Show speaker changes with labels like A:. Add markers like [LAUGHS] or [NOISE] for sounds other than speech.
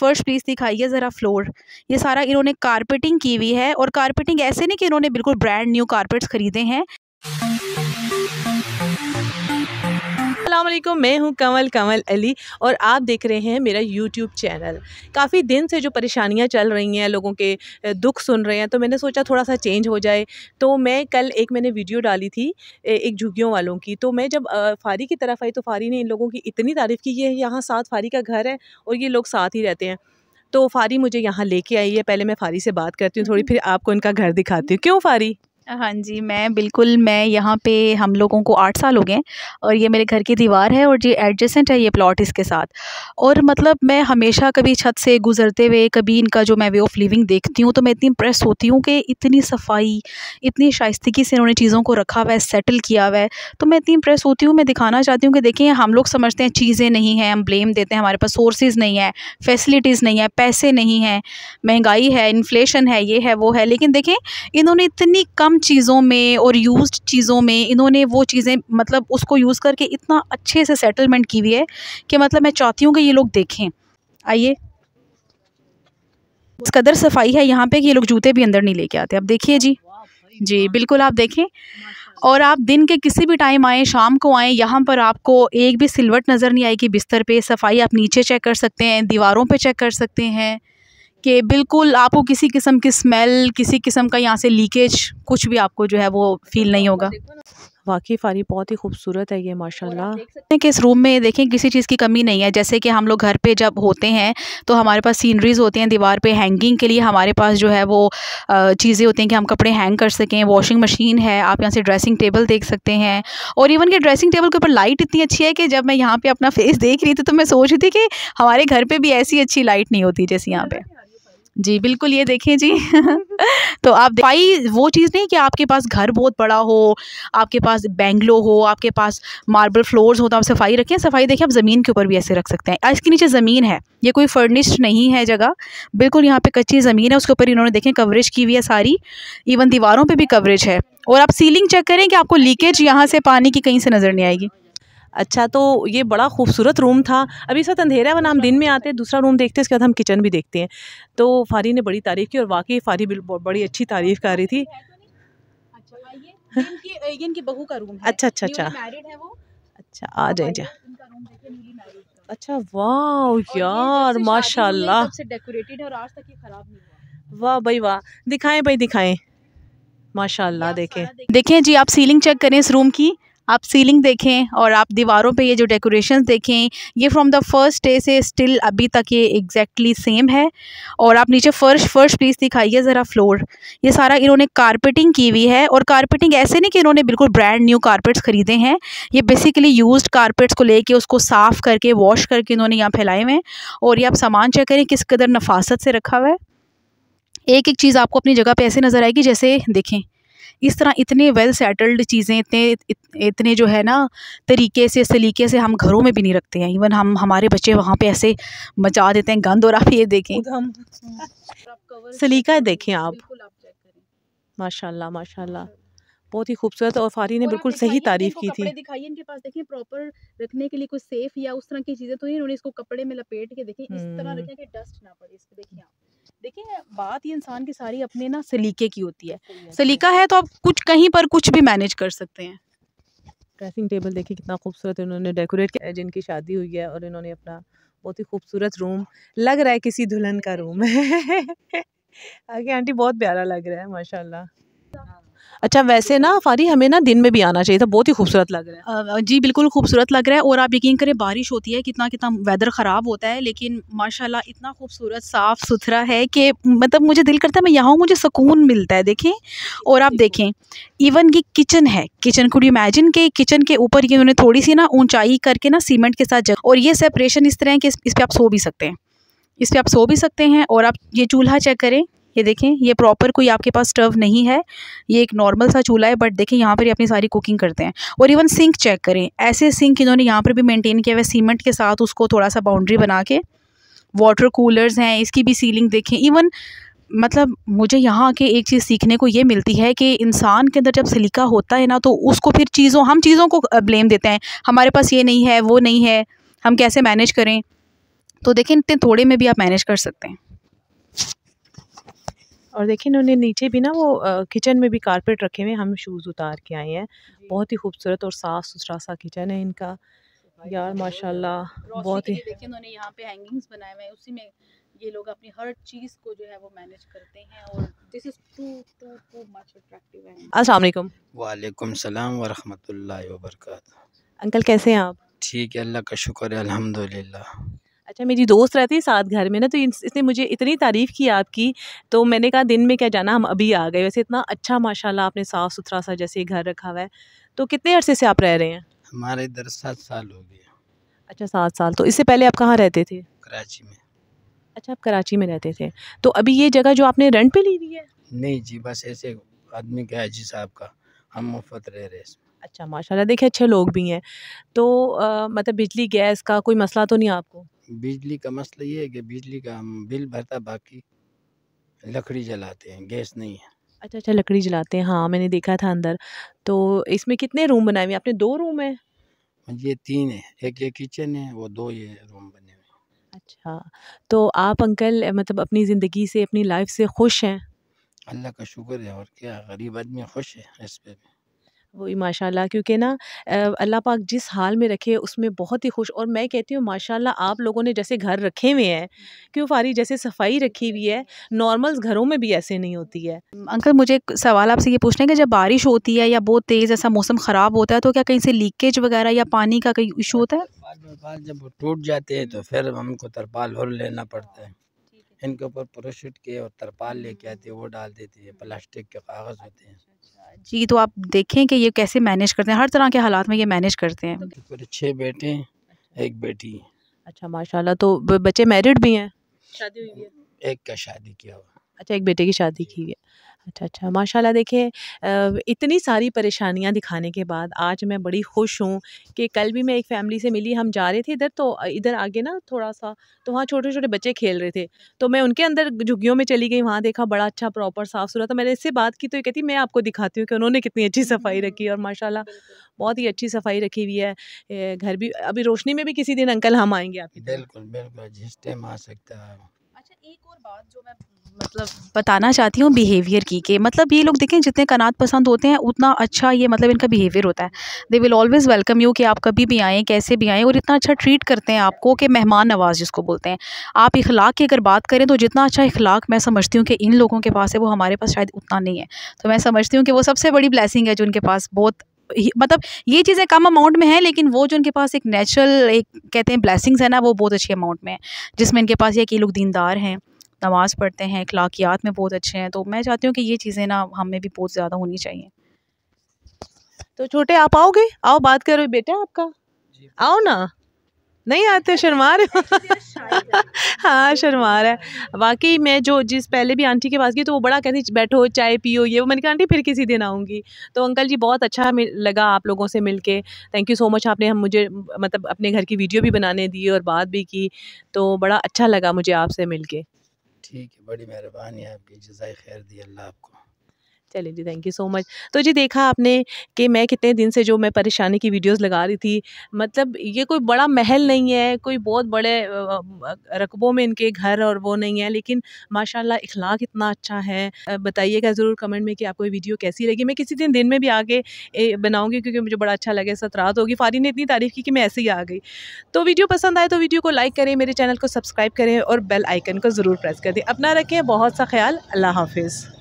A: फर्श प्लीज़ दिखाइए ज़रा फ्लोर ये सारा इन्होंने कारपेटिंग की हुई है और कारपेटिंग ऐसे नहीं कि
B: इन्होंने बिल्कुल ब्रांड न्यू कारपेट्स ख़रीदे हैं असलम मैं हूं कंवल कंवल अली और आप देख रहे हैं मेरा यूट्यूब चैनल काफ़ी दिन से जो परेशानियां चल रही हैं लोगों के दुख सुन रहे हैं तो मैंने सोचा थोड़ा सा चेंज हो जाए तो मैं कल एक मैंने वीडियो डाली थी एक झुग्गियों वालों की तो मैं जब फारी की तरफ आई तो फारी ने इन लोगों की इतनी तारीफ़ की ये यहाँ साथ फारी का घर है और ये लोग साथ ही रहते हैं तो फारी मुझे यहाँ लेके आई है पहले मैं फारी से बात करती हूँ थोड़ी हम्म। फिर आपको इनका घर दिखाती हूँ क्यों फारी हाँ जी मैं
A: बिल्कुल मैं यहाँ पे हम लोगों को आठ साल हो गए और ये मेरे घर की दीवार है और ये एडजेसेंट है ये प्लॉट इसके साथ और मतलब मैं हमेशा कभी छत से गुज़रते हुए कभी इनका जो मैं वे ऑफ़ लिविंग देखती हूँ तो मैं इतनी इंप्रेस होती हूँ कि इतनी सफाई इतनी शाइस्तगी से इन्होंने चीज़ों को रखा हुआ है सेटल किया हुआ है तो मैं इतनी इंप्रेस होती हूँ मैं दिखाना चाहती हूँ कि देखिए हम लोग समझते हैं चीज़ें नहीं हैं हम ब्लेम देते हैं हमारे पास सोर्सेज नहीं है फैसिलिटीज़ नहीं है पैसे नहीं हैं महंगाई है इन्फ्लेशन है ये है वो है लेकिन देखें इन्होंने इतनी कम चीज़ों में और यूज्ड चीज़ों में इन्होंने वो चीज़ें मतलब उसको यूज़ करके इतना अच्छे से सेटलमेंट की हुई है कि मतलब मैं चाहती हूँ कि ये लोग देखें आइए इस कदर सफाई है यहाँ पे कि ये लोग जूते भी अंदर नहीं लेके आते अब देखिए जी जी बिल्कुल आप देखें और आप दिन के किसी भी टाइम आएँ शाम को आएँ यहाँ पर आपको एक भी सिलवट नज़र नहीं आएगी बिस्तर पे सफाई आप नीचे चेक कर सकते हैं दीवारों पे चेक कर सकते हैं कि बिल्कुल आपको किसी किस्म की स्मेल किसी किस्म का यहाँ से लीकेज
B: कुछ भी आपको जो है वो फील नहीं होगा वाकई फ़ारी बहुत ही खूबसूरत है ये माशाल्लाह सकते
A: हैं कि इस रूम में देखें किसी चीज़ की कमी नहीं है जैसे कि हम लोग घर पे जब होते हैं तो हमारे पास सीनरीज़ होती हैं दीवार पे हैंगिंग के लिए हमारे पास जो है वो चीज़ें होती हैं कि हम कपड़े हैंग कर सकें वॉशिंग मशीन है आप यहाँ से ड्रेसिंग टेबल देख सकते हैं और इवन के ड्रेसिंग टेबल के ऊपर लाइट इतनी अच्छी है कि जब मैं यहाँ पर अपना फेस देख रही थी तो मैं सोच रही थी कि हमारे घर पर भी ऐसी अच्छी लाइट नहीं होती जैसे यहाँ पर जी बिल्कुल ये देखें जी [LAUGHS] तो आप भाई वो चीज़ नहीं कि आपके पास घर बहुत बड़ा हो आपके पास बैंगलो हो आपके पास मार्बल फ्लोर्स हो तो आप सफाई रखें सफाई देखें आप ज़मीन के ऊपर भी ऐसे रख सकते हैं इसके नीचे ज़मीन है ये कोई फर्निश्ड नहीं है जगह बिल्कुल यहाँ पे कच्ची ज़मीन है उसके ऊपर इन्होंने देखें कवरेज की हुई है सारी इवन दीवारों
B: पर भी कवरेज है और आप सीलिंग चेक करें कि आपको लीकेज यहाँ से पानी की कहीं से नज़र नहीं आएगी अच्छा तो ये बड़ा खूबसूरत रूम था अभी इस वक्त अंधेरा वन हम दिन में आते हैं दूसरा रूम देखते हैं इसके बाद हम किचन भी देखते हैं तो फारी ने बड़ी तारीफ़ की और वाकई फारी बड़ी अच्छी तारीफ़ कर रही थी
A: अच्छा, तो इनकी बहू का रूम है अच्छा अच्छा अच्छा
B: अच्छा आ जाए जा अच्छा वाह यार माशाल्लाह सबसे
A: डेकोरेटेड और आज तक ये खराब
B: नहीं हुआ वाह भाई वाह दिखाएं भाई दिखाएं माशाल्लाह देखें देखें जी आप सीलिंग चेक करें इस रूम की आप सीलिंग देखें और आप
A: दीवारों पे ये जो डेकोरेशंस देखें ये फ्रॉम द फर्स्ट डे से स्टिल अभी तक ये एग्जैक्टली exactly सेम है और आप नीचे फ़र्श फ़र्श प्लीज़ दिखाइए ज़रा फ्लोर ये सारा इन्होंने कारपेटिंग की हुई है और कारपेटिंग ऐसे नहीं कि इन्होंने बिल्कुल ब्रांड न्यू कारपेट्स ख़रीदे हैं ये बेसिकली यूज कारपेट्स को लेके उसको साफ़ करके वॉश करके इन्होंने यहाँ फैलाए हुए हैं और ये आप सामान चेक करें किस कदर नफासत से रखा हुआ है एक एक चीज़ आपको अपनी जगह पे ऐसे नज़र आएगी जैसे देखें इस तरह इतने वेल सेटल्ड चीज़ें इतने इतने जो है ना तरीके से सलीके से हम घरों में भी नहीं रखते हैं इवन हम हमारे बच्चे वहाँ पे ऐसे मचा देते हैं गंद और आप ये देखें सलीका देखें आप
B: माशाल्लाह माशाल्लाह बहुत ही खूबसूरत और फारी ने बिल्कुल सही तारीफ की थी
A: दिखाइए इनके पास देखिए प्रॉपर रखने के लिए कुछ सेफ या उस तरह की चीज़ें तो इन्होंने इसको कपड़े में लपेट के देखिए इस तरह हम्म। रखें कि डस्ट ना पड़े इसको देखिए आप देखिए बात ये इंसान की सारी अपने ना सलीके की होती है सलीका है तो आप कुछ
B: कहीं पर कुछ भी मैनेज कर सकते हैं ड्रेसिंग टेबल देखिए कितना खूबसूरत इन्होंने डेकोरेट किया है जिनकी शादी हुई है और इन्होंने अपना बहुत ही खूबसूरत रूम लग रहा है किसी दुल्हन का रूम है [LAUGHS] आगे आंटी बहुत प्यारा लग रहा है माशाल्लाह अच्छा वैसे ना फारी हमें ना दिन में भी आना चाहिए था बहुत ही खूबसूरत लग रहा है जी बिल्कुल
A: खूबसूरत लग रहा है और आप यकीन करें बारिश होती है कितना कितना वेदर ख़राब होता है लेकिन माशाल्लाह इतना खूबसूरत साफ़ सुथरा है कि मतलब मुझे दिल करता है मैं यहाँ मुझे सुकून मिलता है देखें और आप देखें इवन ये किचन है किचन कुड इमेजिन के किचन के ऊपर ये उन्होंने थोड़ी सी ना ऊँचाई करके ना सीमेंट के साथ जगह और ये सेपरेशन इस तरह है कि इस पर आप सो भी सकते हैं इस पर आप सो भी सकते हैं और आप ये चूल्हा चेक करें ये देखें ये प्रॉपर कोई आपके पास स्टव नहीं है ये एक नॉर्मल सा चूल्हा है बट देखें यहाँ पर ये अपनी सारी कुकिंग करते हैं और इवन सिंक चेक करें ऐसे सिंक इन्होंने यहाँ पर भी मेंटेन किया हुआ सीमेंट के साथ उसको थोड़ा सा बाउंड्री बना के वाटर कूलर्स हैं इसकी भी सीलिंग देखें इवन मतलब मुझे यहाँ के एक चीज़ सीखने को ये मिलती है कि इंसान के अंदर जब सिलिका होता है ना तो उसको फिर चीज़ों हम चीज़ों को ब्लेम देते हैं हमारे पास ये नहीं है वो नहीं है हम कैसे मैनेज करें तो देखें इतने थोड़े में भी आप मैनेज कर सकते हैं
B: और देखिए उन्होंने नीचे भी ना वो किचन में भी कारपेट रखे हुए हम शूज़ उतार के आए हैं बहुत ही खूबसूरत और साफ़ सुथरा सा किचन है इनका यार माशाल्लाह बहुत ही
A: देखिए उन्होंने यहाँ पे हैंगिंग्स बनाए हुए हैं उसी में ये लोग अपनी हर चीज़ को जो है वो मैनेज करते हैं और this is too too too much attractive
B: है अस्सलाम वालेकुम
C: वालेकुम सलाम व रहमतुल्लाहि व बरकातहू
B: अंकल कैसे हैं आप
C: ठीक है अल्लाह का शुक्र है अल्हम्दुलिल्लाह
B: अच्छा मेरी दोस्त रहती है साथ घर में ना तो इसने मुझे इतनी तारीफ़ की आपकी तो मैंने कहा दिन में क्या जाना हम अभी आ गए वैसे इतना अच्छा माशाल्लाह आपने साफ़ सुथरा सा जैसे घर रखा हुआ है तो कितने अरसे से आप रह रहे हैं हमारे इधर सात
C: साल हो गया
B: अच्छा सात साल तो इससे पहले आप कहाँ रहते थे कराची में अच्छा आप कराची में रहते थे तो अभी ये जगह जो आपने रेंट पर ली हुई है
C: नहीं जी बस ऐसे आदमी क्या है जी साहब का हम मुफ्त रह रहे हैं अच्छा
B: माशाल्लाह देखिए अच्छे लोग भी हैं तो आ, मतलब बिजली गैस का कोई मसला तो नहीं आपको
C: बिजली का मसला ये है कि बिजली का हम बिल भरता बाकी लकड़ी जलाते हैं गैस नहीं है
B: अच्छा अच्छा लकड़ी जलाते हैं हाँ मैंने देखा था अंदर तो इसमें कितने रूम बनाए हुए आपने दो रूम है
C: ये तीन है एक ये किचन है वो दो ये रूम बने
B: हुए अच्छा तो आप अंकल मतलब अपनी ज़िंदगी से अपनी लाइफ से खुश हैं
C: अल्लाह का शुक्र है और क्या गरीब आदमी खुश है इस पर भी
B: वही माशाल्लाह क्योंकि ना अल्लाह पाक जिस हाल में रखे उसमें बहुत ही खुश और मैं कहती हूँ माशाल्लाह आप लोगों ने जैसे घर रखे हुए हैं क्यों फारी जैसे सफाई रखी हुई है नॉर्मल घरों में भी ऐसे नहीं होती है
A: अंकल मुझे एक सवाल आपसे ये पूछना है कि जब बारिश होती है या बहुत तेज़ ऐसा मौसम ख़राब होता है तो क्या कहीं से लीकेज वगैरह या पानी का कहीं इशू हाँ,
C: होता है जब टूट जाते हैं तो फिर हमको तरपाल और लेना पड़ता है इनके ऊपर प्रोशूट के और तरपाल लेके आते हैं वो डाल देते हैं प्लास्टिक के कागज़ होते हैं
A: जी तो आप देखें कि ये कैसे मैनेज करते हैं हर तरह के हालात में ये मैनेज करते हैं तो
C: छः बेटे एक बेटी
B: अच्छा माशाल्लाह तो बच्चे मैरिड भी हैं शादी
C: हुई है एक का शादी किया हुआ
B: अच्छा एक बेटे की शादी की है अच्छा अच्छा माशाल्लाह देखें इतनी सारी परेशानियाँ दिखाने के बाद आज मैं बड़ी खुश हूँ कि कल भी मैं एक फ़ैमिली से मिली हम जा रहे थे इधर तो इधर आगे ना थोड़ा-सा तो वहाँ छोटे-छोटे बच्चे खेल रहे थे। तो मैं उनके अंदर झुग्गियों में चली गई वहाँ देखा बड़ा अच्छा प्रॉपर साफ़-सुथरा था मैंने इससे बात की तो ये कहती मैं आपको दिखाती हूँ कि उन्होंने कितनी अच्छी सफ़ाई रखी है और माशाल्लाह बहुत ही अच्छी सफ़ाई रखी हुई है। घर भी अभी रोशनी में भी किसी दिन अंकल हम आएँगे आपकी
C: बिल्कुल, बिल्कुल, जिस टाइम आ सकता है। एक और बात
B: जो मैं मतलब बताना चाहती हूँ बिहेवियर की के मतलब ये लोग देखें जितने
A: कनात पसंद होते हैं उतना अच्छा ये मतलब इनका बिहेवियर होता है they will always welcome you कि आप कभी भी आएँ कैसे भी आएँ और इतना अच्छा ट्रीट करते हैं आपको कि मेहमान नवाज़ जिसको बोलते हैं आप इखलाक की अगर बात करें तो जितना अच्छा इखलाक मैं समझती हूँ कि इन लोगों के पास है वो हमारे पास शायद उतना नहीं है तो मैं समझती हूँ कि वो सबसे बड़ी ब्लैसिंग है जो उनके पास बहुत मतलब ये चीज़ें कम अमाउंट में है लेकिन वो जो इनके पास एक नेचुरल एक कहते हैं ब्लैसिंग्स है ना वो बहुत अच्छी अमाउंट में है जिसमें इनके पास ये कि लोग दीनदार हैं नमाज़ पढ़ते हैं अखलाकियात में बहुत अच्छे हैं तो मैं चाहती हूँ कि ये चीज़ें ना हमें भी बहुत ज़्यादा
B: होनी चाहिए तो छोटे आप आओगे आओ बात करो बेटा आपका आओ ना नहीं आते शर्मा रहे हाँ शर्मा रहा है वाकई मैं जो जिस पहले भी आंटी के पास गई तो वो बड़ा कहती बैठो चाय पियो ये वो मैंने कहा आंटी फिर किसी दिन आऊँगी तो अंकल जी बहुत अच्छा लगा आप लोगों से मिल के थैंक यू सो मच आपने हम मुझे मतलब अपने घर की वीडियो भी बनाने दी और बात भी की तो बड़ा अच्छा लगा मुझे आपसे मिल
C: के ठीक है बड़ी मेहरबानी आपकी जजाय खैर दी अल्लाह आपको चलिए जी थैंक
B: यू सो मच तो जी देखा आपने कि मैं कितने दिन से जो मैं परेशानी की वीडियोस लगा रही थी मतलब ये कोई बड़ा महल नहीं है कोई बहुत बड़े रकबों में इनके घर और वो नहीं है लेकिन माशाल्लाह इखलाक इतना अच्छा है बताइएगा ज़रूर कमेंट में कि आपको ये वीडियो कैसी लगी मैं किसी दिन दिन में भी आगे बनाऊँगी क्योंकि मुझे बड़ा अच्छा लगे सतरात होगी फ़ारी ने इतनी तारीफ़ की कि मैं ऐसे ही आ गई तो वीडियो पसंद आए तो वीडियो को लाइक करें मेरे चैनल को सब्सक्राइब करें और बेल आइकन को ज़रूर प्रेस कर दें अपना रखें बहुत सा ख्याल अल्लाह हाफिज़